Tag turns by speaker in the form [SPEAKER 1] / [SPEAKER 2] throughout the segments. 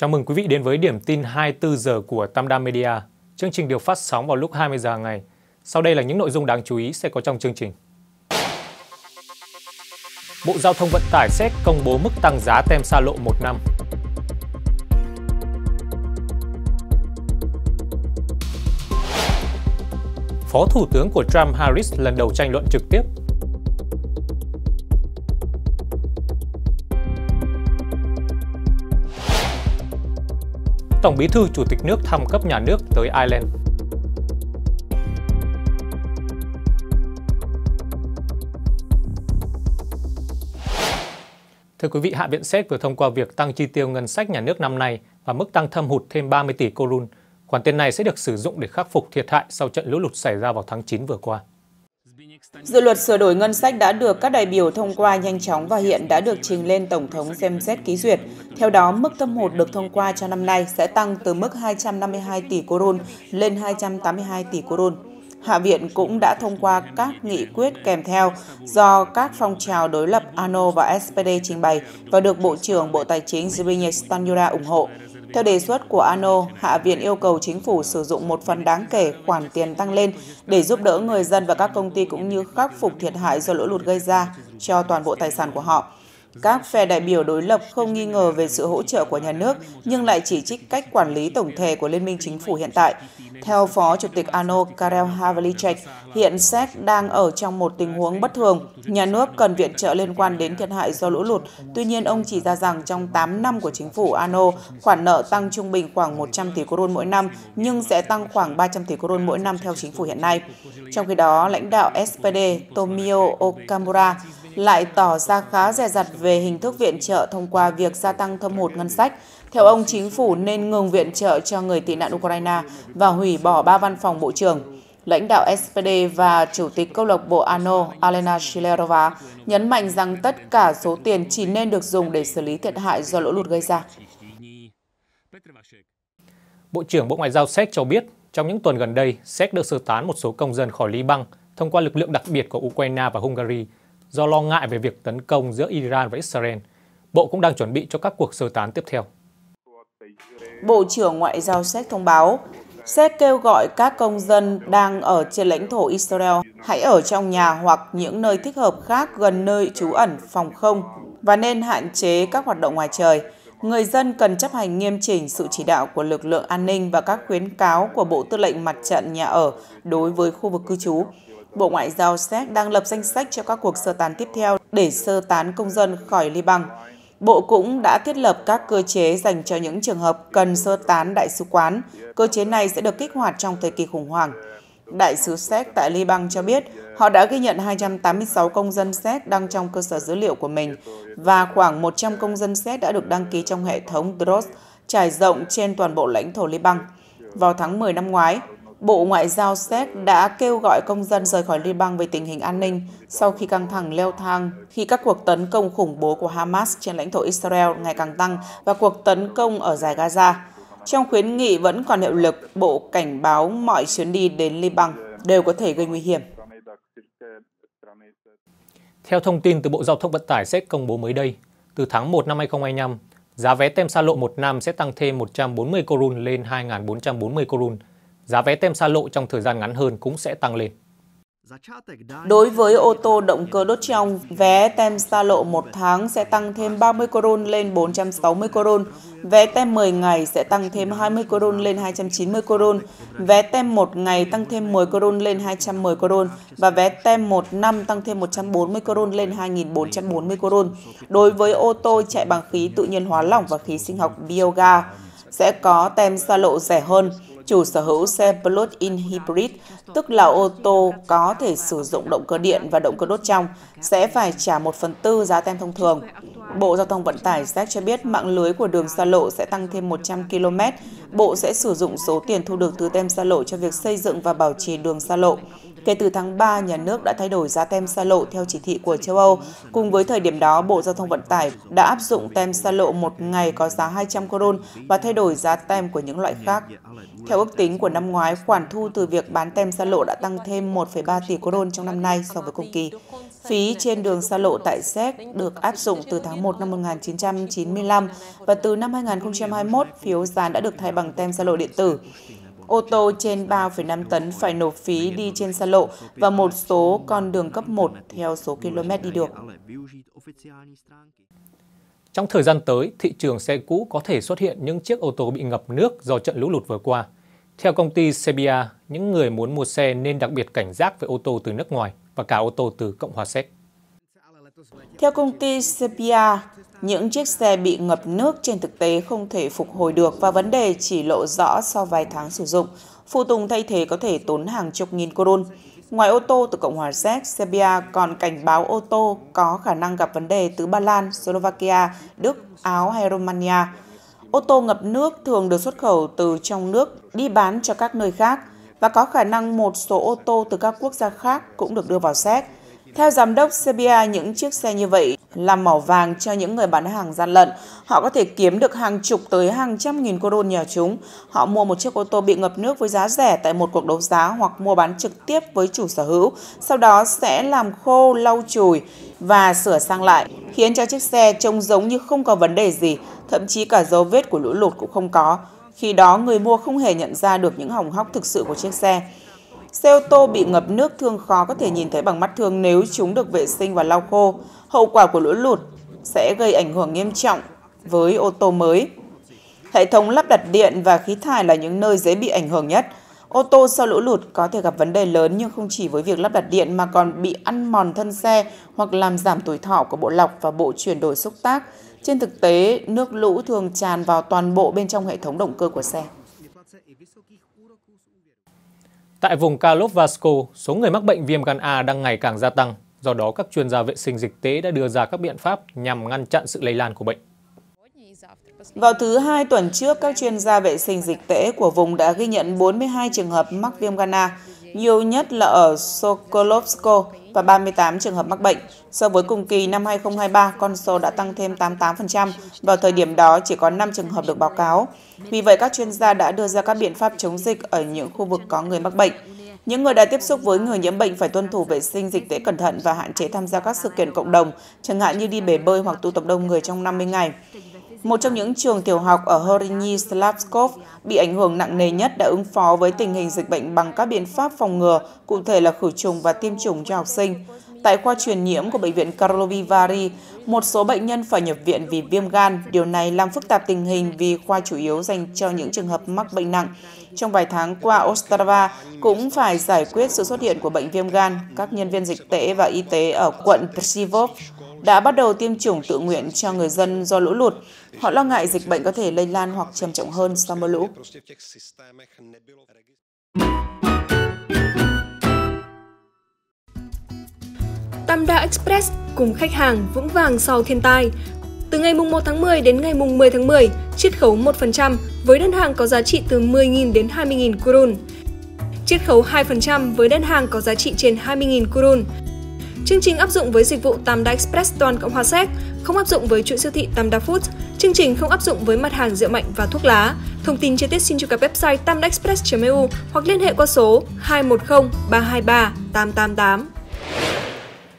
[SPEAKER 1] Chào mừng quý vị đến với điểm tin 24 giờ của Tam Media. Chương trình được phát sóng vào lúc 20 giờ hàng ngày. Sau đây là những nội dung đáng chú ý sẽ có trong chương trình. Bộ Giao thông Vận tải sẽ công bố mức tăng giá tem xa lộ 1 năm. Phó Thủ tướng của Trump Harris lần đầu tranh luận trực tiếp Tổng bí thư Chủ tịch nước thăm cấp nhà nước tới Ireland. Thưa quý vị, Hạ viện Séc vừa thông qua việc tăng chi tiêu ngân sách nhà nước năm nay và mức tăng thâm hụt thêm 30 tỷ korun. Khoản tiền này sẽ được sử dụng để khắc phục thiệt hại sau trận lũ lụt xảy ra vào tháng 9 vừa qua.
[SPEAKER 2] Dự luật sửa đổi ngân sách đã được các đại biểu thông qua nhanh chóng và hiện đã được trình lên Tổng thống xem xét ký duyệt. Theo đó, mức thâm hụt được thông qua cho năm nay sẽ tăng từ mức 252 tỷ koron lên 282 tỷ koron. Hạ viện cũng đã thông qua các nghị quyết kèm theo do các phong trào đối lập ANO và SPD trình bày và được Bộ trưởng Bộ Tài chính Zbigniew Stanjura ủng hộ. Theo đề xuất của ANO, Hạ viện yêu cầu chính phủ sử dụng một phần đáng kể khoản tiền tăng lên để giúp đỡ người dân và các công ty cũng như khắc phục thiệt hại do lũ lụt gây ra cho toàn bộ tài sản của họ. Các phe đại biểu đối lập không nghi ngờ về sự hỗ trợ của nhà nước nhưng lại chỉ trích cách quản lý tổng thể của Liên minh Chính phủ hiện tại. Theo Phó Chủ tịch Ano Karel Havlicek, hiện Séc đang ở trong một tình huống bất thường. Nhà nước cần viện trợ liên quan đến thiệt hại do lũ lụt. Tuy nhiên, ông chỉ ra rằng trong 8 năm của chính phủ Ano, khoản nợ tăng trung bình khoảng 100 tỷ koron mỗi năm nhưng sẽ tăng khoảng 300 tỷ koron mỗi năm theo chính phủ hiện nay. Trong khi đó, lãnh đạo SPD Tomio Okamura lại tỏ ra khá dè dặt về hình thức viện trợ thông qua việc gia tăng thâm hụt ngân sách. Theo ông, chính phủ nên ngừng viện trợ cho người tị nạn Ukraine và hủy bỏ ba văn phòng bộ trưởng. Lãnh đạo SPD và Chủ tịch câu lạc bộ ANO Alena Shilerova nhấn mạnh rằng tất cả số tiền chỉ nên được dùng để xử lý thiệt hại do lũ lụt gây ra.
[SPEAKER 1] Bộ trưởng Bộ Ngoại giao Séc cho biết, trong những tuần gần đây, Séc được sơ tán một số công dân khỏi Liban thông qua lực lượng đặc biệt của Ukraine và Hungary – do lo ngại về việc tấn công giữa Iran và Israel. Bộ cũng đang chuẩn bị cho các cuộc sơ tán tiếp theo. Bộ
[SPEAKER 2] trưởng Ngoại giao Séc thông báo, Séc kêu gọi các công dân đang ở trên lãnh thổ Israel hãy ở trong nhà hoặc những nơi thích hợp khác gần nơi trú ẩn phòng không và nên hạn chế các hoạt động ngoài trời. Người dân cần chấp hành nghiêm chỉnh sự chỉ đạo của lực lượng an ninh và các khuyến cáo của Bộ Tư lệnh Mặt trận Nhà ở đối với khu vực cư trú. Bộ Ngoại giao Séc đang lập danh sách cho các cuộc sơ tán tiếp theo để sơ tán công dân khỏi Liban. Bộ cũng đã thiết lập các cơ chế dành cho những trường hợp cần sơ tán đại sứ quán. Cơ chế này sẽ được kích hoạt trong thời kỳ khủng hoảng. Đại sứ Séc tại Liban cho biết họ đã ghi nhận 286 công dân Séc đang trong cơ sở dữ liệu của mình và khoảng 100 công dân Séc đã được đăng ký trong hệ thống DROS trải rộng trên toàn bộ lãnh thổ Liban. Vào tháng 10 năm ngoái, Bộ Ngoại giao Séc đã kêu gọi công dân rời khỏi Liban về tình hình an ninh sau khi căng thẳng leo thang khi các cuộc tấn công khủng bố của Hamas trên lãnh thổ Israel ngày càng tăng và cuộc tấn công ở giải Gaza. Trong khuyến nghị vẫn còn hiệu lực, Bộ cảnh báo mọi chuyến đi đến Liban đều có thể gây nguy hiểm.
[SPEAKER 1] Theo thông tin từ Bộ Giao thông Vận tải Séc công bố mới đây, từ tháng 1 năm 2025, giá vé tem xa lộ một năm sẽ tăng thêm 140 korun lên 2.440 korun, giá vé tem xa lộ trong thời gian ngắn hơn cũng sẽ tăng lên.
[SPEAKER 2] Đối với ô tô động cơ đốt trong, vé tem xa lộ một tháng sẽ tăng thêm 30 koron lên 460 koron, vé tem 10 ngày sẽ tăng thêm 20 koron lên 290 koron, vé tem một ngày tăng thêm 10 koron lên 210 koron và vé tem một năm tăng thêm 140 koron lên 2440 koron. Đối với ô tô chạy bằng khí tự nhiên hóa lỏng và khí sinh học bioga, sẽ có tem xa lộ rẻ hơn chủ sở hữu xe plug-in hybrid, tức là ô tô có thể sử dụng động cơ điện và động cơ đốt trong, sẽ phải trả 1 phần tư giá tem thông thường. Bộ Giao thông Vận tải Séc cho biết mạng lưới của đường xa lộ sẽ tăng thêm 100 km. Bộ sẽ sử dụng số tiền thu được từ tem xa lộ cho việc xây dựng và bảo trì đường xa lộ. Kể từ tháng 3, nhà nước đã thay đổi giá tem xa lộ theo chỉ thị của châu Âu. Cùng với thời điểm đó, Bộ Giao thông Vận tải đã áp dụng tem xa lộ một ngày có giá 200 koron và thay đổi giá tem của những loại khác. Theo ước tính của năm ngoái, khoản thu từ việc bán tem xa lộ đã tăng thêm 1,3 tỷ koron trong năm nay so với cùng kỳ. Phí trên đường xa lộ tại Séc được áp dụng từ tháng 1 năm 1995 và từ năm 2021, phiếu dán đã được thay bằng tem xa lộ điện tử ô tô trên 3,5 tấn phải nộp phí đi trên xa lộ
[SPEAKER 1] và một số con đường cấp 1
[SPEAKER 2] theo số km đi được.
[SPEAKER 1] Trong thời gian tới, thị trường xe cũ có thể xuất hiện những chiếc ô tô bị ngập nước do trận lũ lụt vừa qua. Theo công ty CBA, những người muốn mua xe nên đặc biệt cảnh giác với ô tô từ nước ngoài và cả ô tô từ Cộng hòa Séc.
[SPEAKER 2] Theo công ty Sepia, những chiếc xe bị ngập nước trên thực tế không thể phục hồi được và vấn đề chỉ lộ rõ sau vài tháng sử dụng. Phụ tùng thay thế có thể tốn hàng chục nghìn koron. Ngoài ô tô từ Cộng hòa Séc, Serbia còn cảnh báo ô tô có khả năng gặp vấn đề từ Ba Lan, Slovakia, Đức, Áo hay Romania. Ô tô ngập nước thường được xuất khẩu từ trong nước đi bán cho các nơi khác và có khả năng một số ô tô từ các quốc gia khác cũng được đưa vào Séc. Theo giám đốc CBA, những chiếc xe như vậy là màu vàng cho những người bán hàng gian lận. Họ có thể kiếm được hàng chục tới hàng trăm nghìn đôn nhờ chúng. Họ mua một chiếc ô tô bị ngập nước với giá rẻ tại một cuộc đấu giá hoặc mua bán trực tiếp với chủ sở hữu, sau đó sẽ làm khô, lau chùi và sửa sang lại, khiến cho chiếc xe trông giống như không có vấn đề gì, thậm chí cả dấu vết của lũ lụt cũng không có. Khi đó, người mua không hề nhận ra được những hỏng hóc thực sự của chiếc xe. Xe ô tô bị ngập nước thường khó có thể nhìn thấy bằng mắt thường nếu chúng được vệ sinh và lau khô. Hậu quả của lũ lụt sẽ gây ảnh hưởng nghiêm trọng với ô tô mới. Hệ thống lắp đặt điện và khí thải là những nơi dễ bị ảnh hưởng nhất. Ô tô sau lũ lụt có thể gặp vấn đề lớn nhưng không chỉ với việc lắp đặt điện mà còn bị ăn mòn thân xe hoặc làm giảm tuổi thọ của bộ lọc và bộ chuyển đổi xúc tác. Trên thực tế, nước lũ thường tràn vào toàn bộ bên trong hệ thống động cơ của xe.
[SPEAKER 1] Tại vùng Karlov Vasco, số người mắc bệnh viêm gan A đang ngày càng gia tăng. Do đó, các chuyên gia vệ sinh dịch tễ đã đưa ra các biện pháp nhằm ngăn chặn sự lây lan của bệnh.
[SPEAKER 2] Vào thứ hai tuần trước, các chuyên gia vệ sinh dịch tễ của vùng đã ghi nhận 42 trường hợp mắc viêm gan A, nhiều nhất là ở Sokolovsko, và 38 trường hợp mắc bệnh. So với cùng kỳ năm 2023, con số đã tăng thêm 88%, vào thời điểm đó chỉ có 5 trường hợp được báo cáo. Vì vậy, các chuyên gia đã đưa ra các biện pháp chống dịch ở những khu vực có người mắc bệnh. Những người đã tiếp xúc với người nhiễm bệnh phải tuân thủ vệ sinh dịch tễ cẩn thận và hạn chế tham gia các sự kiện cộng đồng, chẳng hạn như đi bể bơi hoặc tụ tập đông người trong 50 ngày một trong những trường tiểu học ở Horyny Slavskov bị ảnh hưởng nặng nề nhất đã ứng phó với tình hình dịch bệnh bằng các biện pháp phòng ngừa, cụ thể là khử trùng và tiêm chủng cho học sinh. Tại khoa truyền nhiễm của Bệnh viện Karlovy Vary, một số bệnh nhân phải nhập viện vì viêm gan. Điều này làm phức tạp tình hình vì khoa chủ yếu dành cho những trường hợp mắc bệnh nặng. Trong vài tháng qua, Ostrava cũng phải giải quyết sự xuất hiện của bệnh viêm gan. Các nhân viên dịch tễ và y tế ở quận Psivov đã bắt đầu tiêm chủng tự nguyện cho người dân do lũ lụt. Họ lo ngại dịch bệnh có thể lây lan hoặc trầm trọng hơn sau mưa lũ.
[SPEAKER 3] Tamda Express cùng khách hàng vững vàng sau thiên tai. Từ ngày mùng 1 tháng 10 đến ngày mùng 10 tháng 10, chiết khấu 1% với đơn hàng có giá trị từ 10.000 đến 20.000 kurun. Chiết khấu 2% với đơn hàng có giá trị trên 20.000 kurun. Chương trình áp dụng với dịch vụ Tamda Express toàn Cộng hòa Séc, không áp dụng với chuỗi siêu thị Tamda Food. Chương trình không áp dụng với mặt hàng rượu mạnh và thuốc lá. Thông tin chi tiết xin truy cập website tamdaexpress.eu hoặc liên hệ qua số 210 323 888.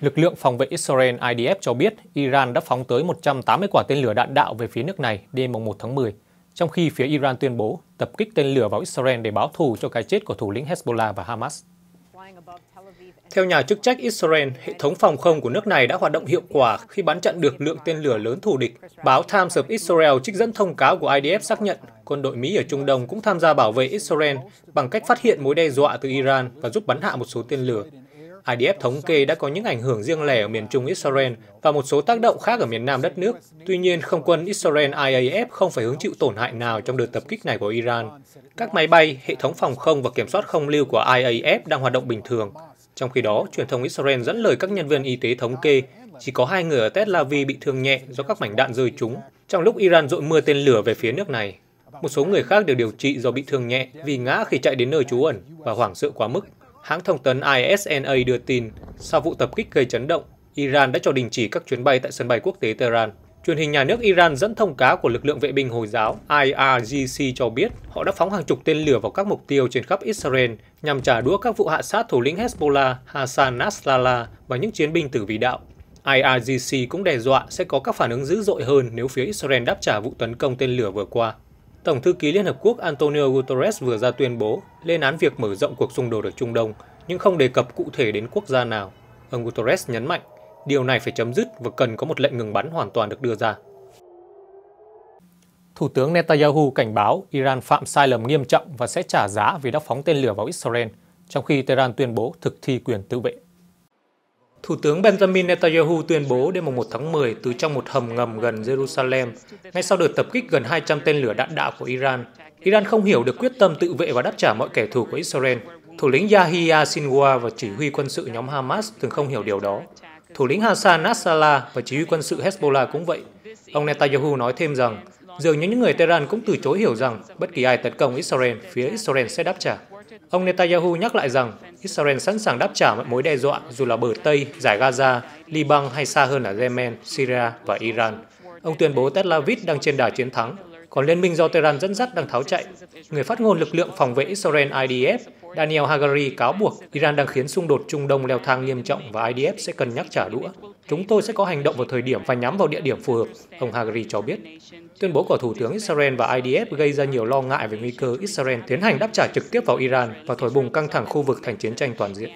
[SPEAKER 1] Lực lượng phòng vệ Israel IDF cho biết Iran đã phóng tới 180 quả tên lửa đạn đạo về phía nước này đêm 1 tháng 10, trong khi phía Iran tuyên bố tập kích tên lửa vào Israel để báo thù cho cái chết của thủ lĩnh Hezbollah và Hamas. Theo nhà chức trách Israel, hệ thống phòng không của nước này đã hoạt động hiệu quả khi bắn chặn được lượng tên lửa lớn thù địch. Báo Times of Israel trích dẫn thông cáo của IDF xác nhận quân đội Mỹ ở Trung Đông cũng tham gia bảo vệ Israel bằng cách phát hiện mối đe dọa từ Iran và giúp bắn hạ một số tên lửa. IDF thống kê đã có những ảnh hưởng riêng lẻ ở miền trung Israel và một số tác động khác ở miền nam đất nước. Tuy nhiên, không quân Israel IAF không phải hứng chịu tổn hại nào trong đợt tập kích này của Iran. Các máy bay, hệ thống phòng không và kiểm soát không lưu của IAF đang hoạt động bình thường. Trong khi đó, truyền thông Israel dẫn lời các nhân viên y tế thống kê chỉ có hai người ở Tel Aviv bị thương nhẹ do các mảnh đạn rơi trúng, trong lúc Iran dội mưa tên lửa về phía nước này. Một số người khác được điều trị do bị thương nhẹ vì ngã khi chạy đến nơi trú ẩn và hoảng sợ quá mức. Hãng thông tấn ISNA đưa tin, sau vụ tập kích gây chấn động, Iran đã cho đình chỉ các chuyến bay tại sân bay quốc tế Tehran. Truyền hình nhà nước Iran dẫn thông cáo của lực lượng vệ binh Hồi giáo IRGC cho biết họ đã phóng hàng chục tên lửa vào các mục tiêu trên khắp Israel nhằm trả đũa các vụ hạ sát thủ lĩnh Hezbollah Hassan Nasrallah và những chiến binh tử vì đạo. IRGC cũng đe dọa sẽ có các phản ứng dữ dội hơn nếu phía Israel đáp trả vụ tấn công tên lửa vừa qua. Tổng thư ký Liên Hợp Quốc Antonio Guterres vừa ra tuyên bố lên án việc mở rộng cuộc xung đột ở Trung Đông, nhưng không đề cập cụ thể đến quốc gia nào. Ông Guterres nhấn mạnh, điều này phải chấm dứt và cần có một lệnh ngừng bắn hoàn toàn được đưa ra. Thủ tướng Netanyahu cảnh báo Iran phạm sai lầm nghiêm trọng và sẽ trả giá vì đã phóng tên lửa vào Israel, trong khi Tehran tuyên bố thực thi quyền tự vệ. Thủ tướng Benjamin Netanyahu tuyên bố đêm 1 tháng 10 từ trong một hầm ngầm gần Jerusalem, ngay sau đợt tập kích gần 200 tên lửa đạn đạo của Iran. Iran không hiểu được quyết tâm tự vệ và đáp trả mọi kẻ thù của Israel. Thủ lĩnh Yahya Sinwar và chỉ huy quân sự nhóm Hamas thường không hiểu điều đó. Thủ lĩnh Hassan Nasrallah và chỉ huy quân sự Hezbollah cũng vậy. Ông Netanyahu nói thêm rằng, dường như những người Tehran cũng từ chối hiểu rằng bất kỳ ai tấn công Israel, phía Israel sẽ đáp trả. Ông Netanyahu nhắc lại rằng Israel sẵn sàng đáp trả mọi mối đe dọa dù là bờ Tây, giải Gaza, Liban hay xa hơn là Yemen, Syria và Iran. Ông tuyên bố Tel Aviv đang trên đà chiến thắng còn liên minh do Tehran dẫn dắt đang tháo chạy. Người phát ngôn lực lượng phòng vệ Israel IDF, Daniel Hagari cáo buộc Iran đang khiến xung đột Trung Đông leo thang nghiêm trọng và IDF sẽ cần nhắc trả đũa. Chúng tôi sẽ có hành động vào thời điểm và nhắm vào địa điểm phù hợp, ông Hagari cho biết. Tuyên bố của Thủ tướng Israel và IDF gây ra nhiều lo ngại về nguy cơ Israel tiến hành đáp trả trực tiếp vào Iran và thổi bùng căng thẳng khu vực thành chiến tranh toàn diện.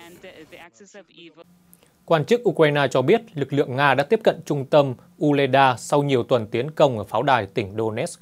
[SPEAKER 1] Quan chức Ukraine cho biết lực lượng Nga đã tiếp cận trung tâm Uleda sau nhiều tuần tiến công ở pháo đài tỉnh Donetsk.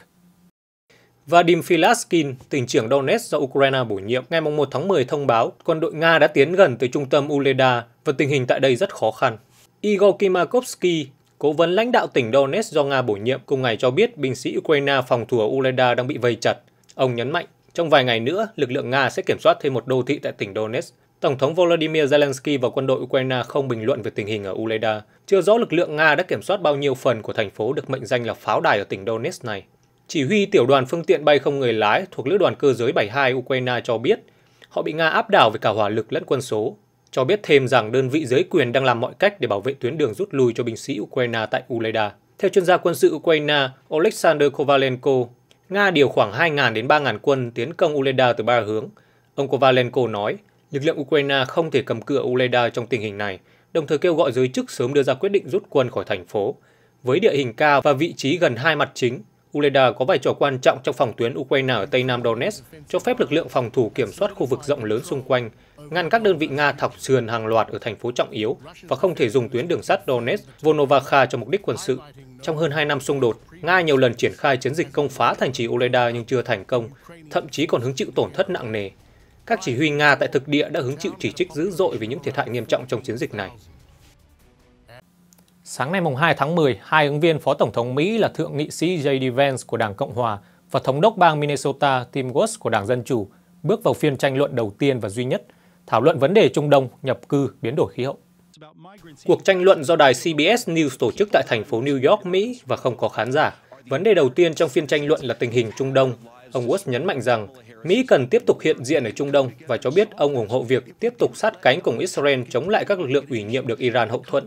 [SPEAKER 1] Vadim Filaskin, tỉnh trưởng Donetsk do Ukraine bổ nhiệm, ngày 1 tháng 10 thông báo quân đội Nga đã tiến gần tới trung tâm Uleda và tình hình tại đây rất khó khăn. Igor Kimakovsky, cố vấn lãnh đạo tỉnh Donetsk do Nga bổ nhiệm, cùng ngày cho biết binh sĩ Ukraine phòng thủ ở Uleda đang bị vây chặt. Ông nhấn mạnh, trong vài ngày nữa, lực lượng Nga sẽ kiểm soát thêm một đô thị tại tỉnh Donetsk. Tổng thống Volodymyr Zelensky và quân đội Ukraine không bình luận về tình hình ở Uleda. Chưa rõ lực lượng Nga đã kiểm soát bao nhiêu phần của thành phố được mệnh danh là pháo đài ở tỉnh Donetsk này. Chỉ huy tiểu đoàn phương tiện bay không người lái thuộc lữ đoàn cơ giới 72 Ukraine cho biết họ bị Nga áp đảo về cả hỏa lực lẫn quân số, cho biết thêm rằng đơn vị giới quyền đang làm mọi cách để bảo vệ tuyến đường rút lui cho binh sĩ Ukraine tại Uleda. Theo chuyên gia quân sự Ukraine Oleksandr Kovalenko, Nga điều khoảng 2.000 đến 3.000 quân tiến công Uleda từ ba hướng. Ông Kovalenko nói, lực lượng Ukraine không thể cầm cự Uleda trong tình hình này, đồng thời kêu gọi giới chức sớm đưa ra quyết định rút quân khỏi thành phố. Với địa hình cao và vị trí gần hai mặt chính, Uleda có vai trò quan trọng trong phòng tuyến Ukraine ở Tây Nam Donetsk, cho phép lực lượng phòng thủ kiểm soát khu vực rộng lớn xung quanh, ngăn các đơn vị Nga thọc sườn hàng loạt ở thành phố trọng yếu và không thể dùng tuyến đường sắt Donetsk-Volnovakha cho mục đích quân sự. Trong hơn 2 năm xung đột, Nga nhiều lần triển khai chiến dịch công phá thành trì Uleda nhưng chưa thành công, thậm chí còn hứng chịu tổn thất nặng nề. Các chỉ huy Nga tại thực địa đã hứng chịu chỉ trích dữ dội về những thiệt hại nghiêm trọng trong chiến dịch này. Sáng nay mùng 2 tháng 10, hai ứng viên Phó Tổng thống Mỹ là Thượng nghị sĩ J.D. Vance của Đảng Cộng Hòa và Thống đốc bang Minnesota Tim Walz của Đảng Dân Chủ bước vào phiên tranh luận đầu tiên và duy nhất, thảo luận vấn đề Trung Đông, nhập cư, biến đổi khí hậu. Cuộc tranh luận do đài CBS News tổ chức tại thành phố New York, Mỹ và không có khán giả. Vấn đề đầu tiên trong phiên tranh luận là tình hình Trung Đông, Ông Woods nhấn mạnh rằng Mỹ cần tiếp tục hiện diện ở Trung Đông và cho biết ông ủng hộ việc tiếp tục sát cánh cùng Israel chống lại các lực lượng ủy nhiệm được Iran hậu thuẫn.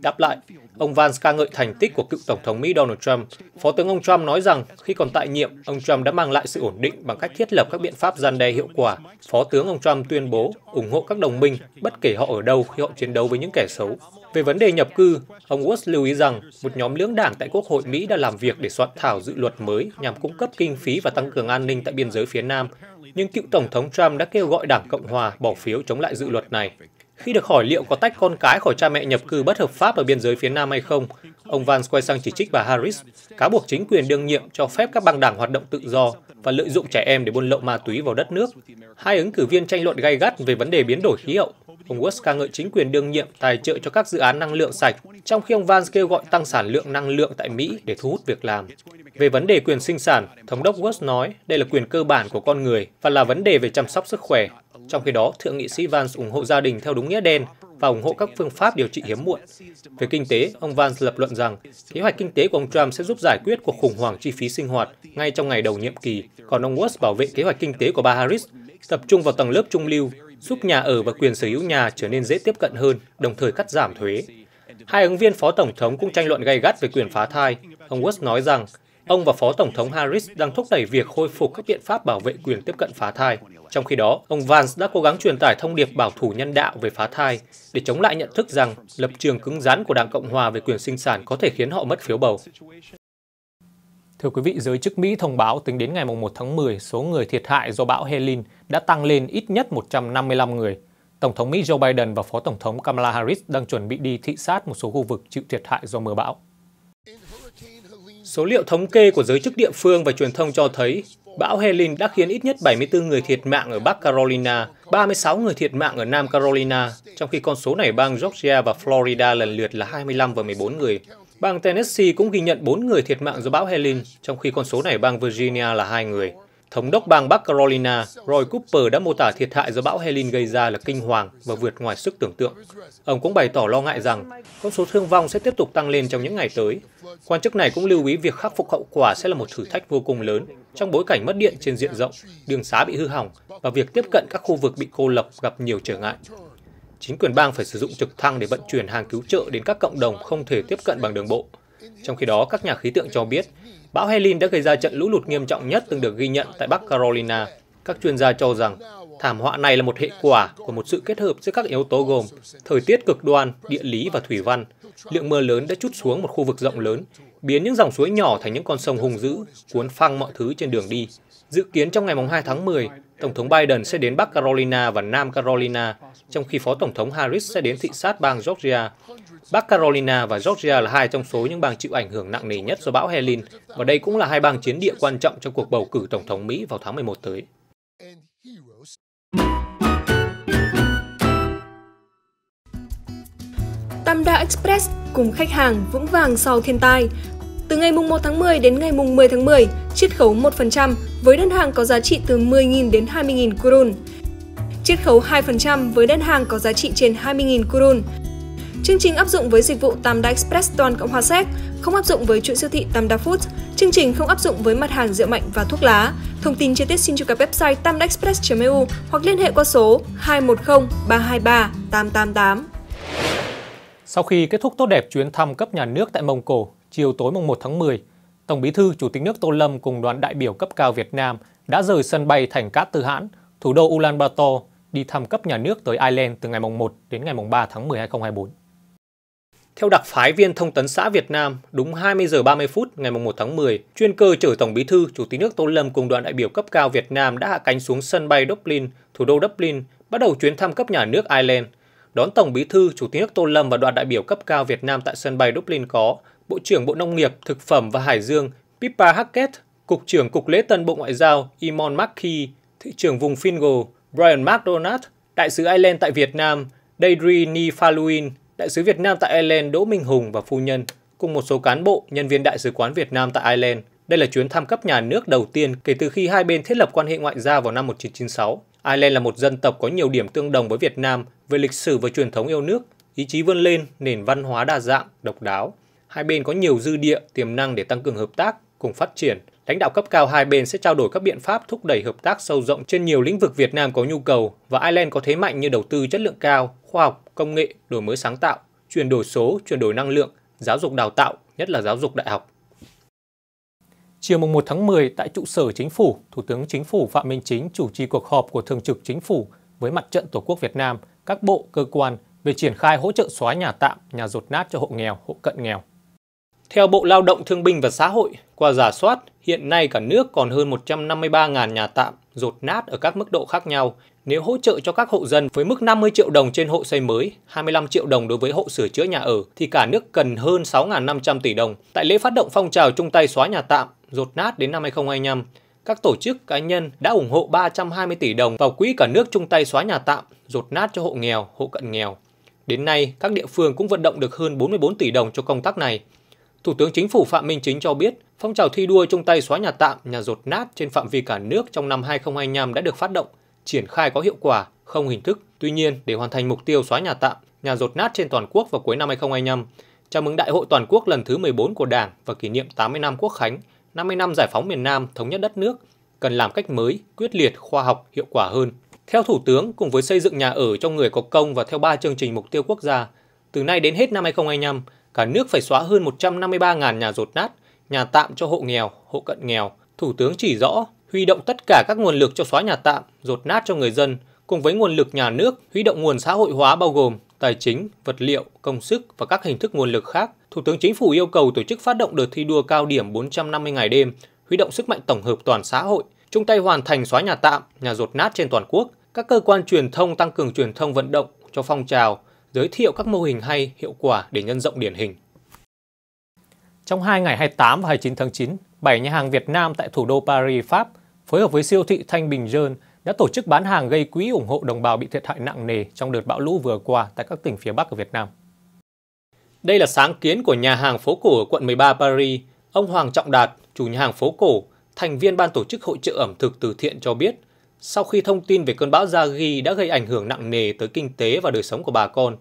[SPEAKER 1] Đáp lại, ông Vance ca ngợi thành tích của cựu Tổng thống Mỹ Donald Trump. Phó tướng ông Trump nói rằng khi còn tại nhiệm, ông Trump đã mang lại sự ổn định bằng cách thiết lập các biện pháp gian đe hiệu quả. Phó tướng ông Trump tuyên bố ủng hộ các đồng minh, bất kể họ ở đâu khi họ chiến đấu với những kẻ xấu. Về vấn đề nhập cư, ông Woods lưu ý rằng một nhóm lưỡng đảng tại Quốc hội Mỹ đã làm việc để soạn thảo dự luật mới nhằm cung cấp kinh phí và tăng cường cường an ninh tại biên giới phía Nam, nhưng cựu Tổng thống Trump đã kêu gọi Đảng Cộng Hòa bỏ phiếu chống lại dự luật này. Khi được hỏi liệu có tách con cái khỏi cha mẹ nhập cư bất hợp pháp ở biên giới phía Nam hay không, ông Vance quay sang chỉ trích bà Harris, cáo buộc chính quyền đương nhiệm cho phép các băng đảng hoạt động tự do và lợi dụng trẻ em để buôn lậu ma túy vào đất nước. Hai ứng cử viên tranh luận gay gắt về vấn đề biến đổi khí hậu. Ông West ca ngợi chính quyền đương nhiệm tài trợ cho các dự án năng lượng sạch, trong khi ông Vance kêu gọi tăng sản lượng năng lượng tại Mỹ để thu hút việc làm. Về vấn đề quyền sinh sản, Thống đốc Woods nói đây là quyền cơ bản của con người và là vấn đề về chăm sóc sức khỏe. Trong khi đó, Thượng nghị sĩ Vance ủng hộ gia đình theo đúng nghĩa đen và ủng hộ các phương pháp điều trị hiếm muộn. Về kinh tế, ông Vance lập luận rằng kế hoạch kinh tế của ông Trump sẽ giúp giải quyết cuộc khủng hoảng chi phí sinh hoạt ngay trong ngày đầu nhiệm kỳ, còn ông Woods bảo vệ kế hoạch kinh tế của bà Harris tập trung vào tầng lớp trung lưu, giúp nhà ở và quyền sở hữu nhà trở nên dễ tiếp cận hơn, đồng thời cắt giảm thuế. Hai ứng viên phó tổng thống cũng tranh luận gay gắt về quyền phá thai. Ông Woods nói rằng Ông và Phó Tổng thống Harris đang thúc đẩy việc khôi phục các biện pháp bảo vệ quyền tiếp cận phá thai. Trong khi đó, ông Vance đã cố gắng truyền tải thông điệp bảo thủ nhân đạo về phá thai để chống lại nhận thức rằng lập trường cứng rắn của Đảng Cộng Hòa về quyền sinh sản có thể khiến họ mất phiếu bầu. Thưa quý vị, giới chức Mỹ thông báo tính đến ngày 1 tháng 10, số người thiệt hại do bão Helene đã tăng lên ít nhất 155 người. Tổng thống Mỹ Joe Biden và Phó Tổng thống Kamala Harris đang chuẩn bị đi thị sát một số khu vực chịu thiệt hại do mưa bão. Số liệu thống kê của giới chức địa phương và truyền thông cho thấy, bão Helene đã khiến ít nhất 74 người thiệt mạng ở Bắc Carolina, 36 người thiệt mạng ở Nam Carolina, trong khi con số này bang Georgia và Florida lần lượt là 25 và 14 người. Bang Tennessee cũng ghi nhận 4 người thiệt mạng do bão Helene, trong khi con số này bang Virginia là 2 người. Thống đốc bang Bắc Carolina Roy Cooper đã mô tả thiệt hại do bão Helene gây ra là kinh hoàng và vượt ngoài sức tưởng tượng. Ông cũng bày tỏ lo ngại rằng con số thương vong sẽ tiếp tục tăng lên trong những ngày tới. Quan chức này cũng lưu ý việc khắc phục hậu quả sẽ là một thử thách vô cùng lớn trong bối cảnh mất điện trên diện rộng, đường xá bị hư hỏng và việc tiếp cận các khu vực bị cô lập gặp nhiều trở ngại. Chính quyền bang phải sử dụng trực thăng để vận chuyển hàng cứu trợ đến các cộng đồng không thể tiếp cận bằng đường bộ. Trong khi đó, các nhà khí tượng cho biết Bão Helene đã gây ra trận lũ lụt nghiêm trọng nhất từng được ghi nhận tại Bắc Carolina. Các chuyên gia cho rằng thảm họa này là một hệ quả của một sự kết hợp giữa các yếu tố gồm thời tiết cực đoan, địa lý và thủy văn. Lượng mưa lớn đã trút xuống một khu vực rộng lớn, biến những dòng suối nhỏ thành những con sông hùng dữ, cuốn phăng mọi thứ trên đường đi. Dự kiến trong ngày 2 tháng 10, Tổng thống Biden sẽ đến Bắc Carolina và Nam Carolina, trong khi Phó Tổng thống Harris sẽ đến thị sát bang Georgia. Bắc Carolina và Georgia là hai trong số những bang chịu ảnh hưởng nặng nề nhất do bão Helene, và đây cũng là hai bang chiến địa quan trọng trong cuộc bầu cử Tổng thống Mỹ vào tháng 11 tới.
[SPEAKER 3] Tamda Express cùng khách hàng vững vàng sau thiên tai. Từ ngày mùng 1 tháng 10 đến ngày mùng 10 tháng 10, chiết khấu 1% với đơn hàng có giá trị từ 10.000 đến 20.000 kurun. Chiết khấu 2% với đơn hàng có giá trị trên 20.000 kurun. Chương trình áp dụng với dịch vụ Tamda Express toàn Cộng hòa Séc, không áp dụng với chuỗi siêu thị Tamda Food. Chương trình không áp dụng với mặt hàng rượu mạnh và thuốc lá. Thông tin chi tiết xin truy cập website tamdaexpress.eu hoặc liên hệ qua số 210 323 888.
[SPEAKER 1] Sau khi kết thúc tốt đẹp chuyến thăm cấp nhà nước tại Mông Cổ, chiều tối mùng 1 tháng 10, Tổng Bí thư Chủ tịch nước Tô Lâm cùng đoàn đại biểu cấp cao Việt Nam đã rời sân bay thành Cát Tư Hãn, thủ đô Ulaanbaatar, đi thăm cấp nhà nước tới Ireland từ ngày mùng 1 đến ngày mùng 3 tháng 10 2024. Theo đặc phái viên thông tấn xã Việt Nam, đúng 20 giờ 30 phút ngày 1 tháng 10, chuyên cơ chở Tổng Bí thư, Chủ tịch nước Tô Lâm cùng đoàn đại biểu cấp cao Việt Nam đã hạ cánh xuống sân bay Dublin, thủ đô Dublin, bắt đầu chuyến thăm cấp nhà nước Ireland. Đón Tổng Bí thư, Chủ tịch nước Tô Lâm và đoàn đại biểu cấp cao Việt Nam tại sân bay Dublin có Bộ trưởng Bộ Nông nghiệp, Thực phẩm và Hải dương Pippa Hackett, Cục trưởng Cục lễ tân Bộ Ngoại giao Imon MacKey, Thị trưởng vùng Fingal Brian McDonald, Đại sứ Ireland tại Việt Nam Deidre Nifaluin, Đại sứ Việt Nam tại Ireland Đỗ Minh Hùng và phu nhân cùng một số cán bộ, nhân viên Đại sứ quán Việt Nam tại Ireland. Đây là chuyến thăm cấp nhà nước đầu tiên kể từ khi hai bên thiết lập quan hệ ngoại giao vào năm 1996. Ireland là một dân tộc có nhiều điểm tương đồng với Việt Nam về lịch sử và truyền thống yêu nước, ý chí vươn lên, nền văn hóa đa dạng, độc đáo. Hai bên có nhiều dư địa, tiềm năng để tăng cường hợp tác, cùng phát triển, lãnh đạo cấp cao hai bên sẽ trao đổi các biện pháp thúc đẩy hợp tác sâu rộng trên nhiều lĩnh vực Việt Nam có nhu cầu và Ireland có thế mạnh như đầu tư chất lượng cao, khoa học, công nghệ, đổi mới sáng tạo, chuyển đổi số, chuyển đổi năng lượng, giáo dục đào tạo, nhất là giáo dục đại học. Chiều 1 tháng 10 tại trụ sở Chính phủ, Thủ tướng Chính phủ Phạm Minh Chính chủ trì cuộc họp của Thường trực Chính phủ với Mặt trận Tổ quốc Việt Nam, các bộ, cơ quan về triển khai hỗ trợ xóa nhà tạm, nhà rột nát cho hộ nghèo, hộ cận nghèo. Theo Bộ Lao động Thương binh và Xã hội, qua giả soát, hiện nay cả nước còn hơn 153.000 nhà tạm rột nát ở các mức độ khác nhau. Nếu hỗ trợ cho các hộ dân với mức 50 triệu đồng trên hộ xây mới, 25 triệu đồng đối với hộ sửa chữa nhà ở thì cả nước cần hơn 6.500 tỷ đồng. Tại lễ phát động phong trào chung tay xóa nhà tạm rột nát đến năm 2025, các tổ chức cá nhân đã ủng hộ 320 tỷ đồng vào quỹ cả nước chung tay xóa nhà tạm rột nát cho hộ nghèo, hộ cận nghèo. Đến nay, các địa phương cũng vận động được hơn 44 tỷ đồng cho công tác này. Thủ tướng Chính phủ Phạm Minh Chính cho biết, phong trào thi đua chung tay xóa nhà tạm, nhà rột nát trên phạm vi cả nước trong năm 2025 đã được phát động, triển khai có hiệu quả, không hình thức. Tuy nhiên, để hoàn thành mục tiêu xóa nhà tạm, nhà rột nát trên toàn quốc vào cuối năm 2025, chào mừng Đại hội toàn quốc lần thứ 14 của Đảng và kỷ niệm 80 năm Quốc khánh, 50 năm giải phóng miền Nam thống nhất đất nước, cần làm cách mới, quyết liệt, khoa học, hiệu quả hơn. Theo Thủ tướng, cùng với xây dựng nhà ở cho người có công và theo ba chương trình mục tiêu quốc gia, từ nay đến hết năm 2025, cả nước phải xóa hơn 153.000 nhà rột nát, nhà tạm cho hộ nghèo, hộ cận nghèo. Thủ tướng chỉ rõ, huy động tất cả các nguồn lực cho xóa nhà tạm, rột nát cho người dân, cùng với nguồn lực nhà nước, huy động nguồn xã hội hóa bao gồm tài chính, vật liệu, công sức và các hình thức nguồn lực khác. Thủ tướng Chính phủ yêu cầu tổ chức phát động đợt thi đua cao điểm 450 ngày đêm, huy động sức mạnh tổng hợp toàn xã hội, chung tay hoàn thành xóa nhà tạm, nhà rột nát trên toàn quốc. Các cơ quan truyền thông tăng cường truyền thông vận động cho phong trào giới thiệu các mô hình hay, hiệu quả để nhân rộng điển hình. Trong 2 ngày 28 và 29 tháng 9, 7 nhà hàng Việt Nam tại thủ đô Paris, Pháp phối hợp với siêu thị Thanh Bình Dơn đã tổ chức bán hàng gây quỹ ủng hộ đồng bào bị thiệt hại nặng nề trong đợt bão lũ vừa qua tại các tỉnh phía Bắc của Việt Nam. Đây là sáng kiến của nhà hàng phố cổ ở quận 13 Paris. Ông Hoàng Trọng Đạt, chủ nhà hàng phố cổ, thành viên ban tổ chức hội trợ ẩm thực từ thiện cho biết – sau khi thông tin về cơn bão Yagi đã gây ảnh hưởng nặng nề tới kinh tế và đời sống của bà con,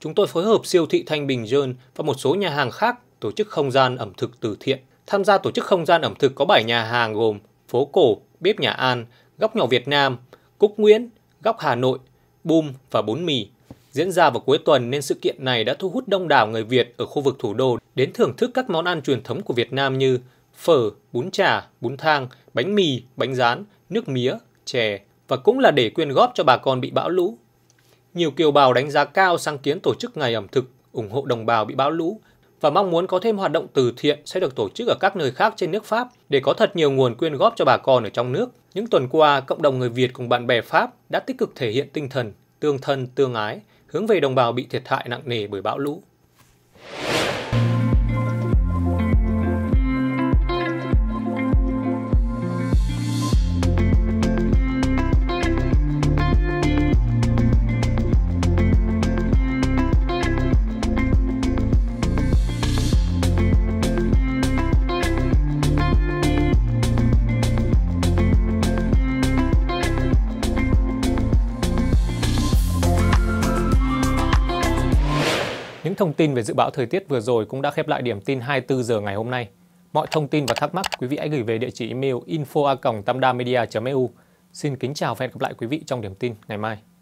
[SPEAKER 1] chúng tôi phối hợp siêu thị Thanh Bình Dơn và một số nhà hàng khác tổ chức không gian ẩm thực từ thiện. Tham gia tổ chức không gian ẩm thực có 7 nhà hàng gồm Phố Cổ, Bếp Nhà An, Góc Nhỏ Việt Nam, Cúc Nguyễn, Góc Hà Nội, Bum và Bún Mì. Diễn ra vào cuối tuần nên sự kiện này đã thu hút đông đảo người Việt ở khu vực thủ đô đến thưởng thức các món ăn truyền thống của Việt Nam như phở, bún chả, bún thang, bánh mì, bánh rán, nước mía, chè và cũng là để quyên góp cho bà con bị bão lũ. Nhiều kiều bào đánh giá cao sáng kiến tổ chức ngày ẩm thực, ủng hộ đồng bào bị bão lũ và mong muốn có thêm hoạt động từ thiện sẽ được tổ chức ở các nơi khác trên nước Pháp để có thật nhiều nguồn quyên góp cho bà con ở trong nước. Những tuần qua, cộng đồng người Việt cùng bạn bè Pháp đã tích cực thể hiện tinh thần tương thân tương ái hướng về đồng bào bị thiệt hại nặng nề bởi bão lũ. thông tin về dự báo thời tiết vừa rồi cũng đã khép lại điểm tin 24 giờ ngày hôm nay. Mọi thông tin và thắc mắc quý vị hãy gửi về địa chỉ email info@tamdamedia.eu. Xin kính chào và hẹn gặp lại quý vị trong điểm tin ngày mai.